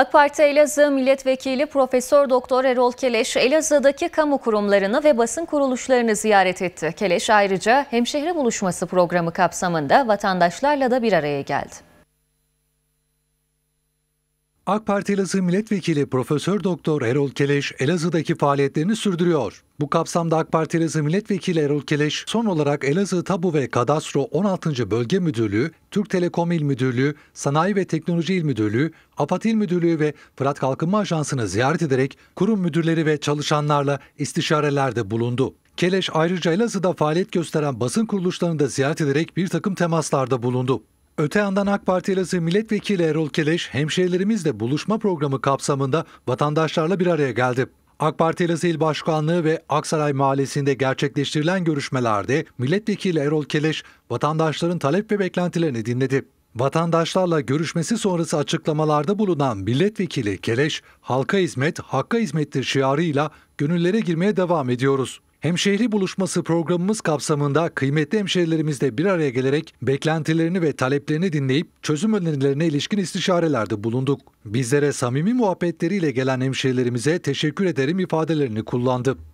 AK Parti Elazığ Milletvekili Profesör Doktor Erol Keleş Elazığ'daki kamu kurumlarını ve basın kuruluşlarını ziyaret etti. Keleş ayrıca hemşehri buluşması programı kapsamında vatandaşlarla da bir araya geldi. AK Parti Elazığ Milletvekili Profesör Doktor Erol Keleş Elazığ'daki faaliyetlerini sürdürüyor. Bu kapsamda AK Parti Elazığ Milletvekili Erol Keleş son olarak Elazığ Tabu ve Kadastro 16. Bölge Müdürlüğü, Türk Telekom İl Müdürlüğü, Sanayi ve Teknoloji İl Müdürlüğü, AFAD İl Müdürlüğü ve Fırat Kalkınma Ajansı'nı ziyaret ederek kurum müdürleri ve çalışanlarla istişarelerde bulundu. Keleş ayrıca Elazığ'da faaliyet gösteren basın kuruluşlarını da ziyaret ederek bir takım temaslarda bulundu. Öte yandan AK Partilisi milletvekili Erol Keleş hemşehrilerimizle buluşma programı kapsamında vatandaşlarla bir araya geldi. AK Partilisi İl Başkanlığı ve Aksaray Mahallesi'nde gerçekleştirilen görüşmelerde milletvekili Erol Keleş vatandaşların talep ve beklentilerini dinledi. Vatandaşlarla görüşmesi sonrası açıklamalarda bulunan milletvekili Keleş, halka hizmet, hakka hizmettir şiarıyla gönüllere girmeye devam ediyoruz. Hemşehri buluşması programımız kapsamında kıymetli hemşehrilerimizle bir araya gelerek beklentilerini ve taleplerini dinleyip çözüm önerilerine ilişkin istişarelerde bulunduk. Bizlere samimi muhabbetleriyle gelen hemşehrilerimize teşekkür ederim ifadelerini kullandı.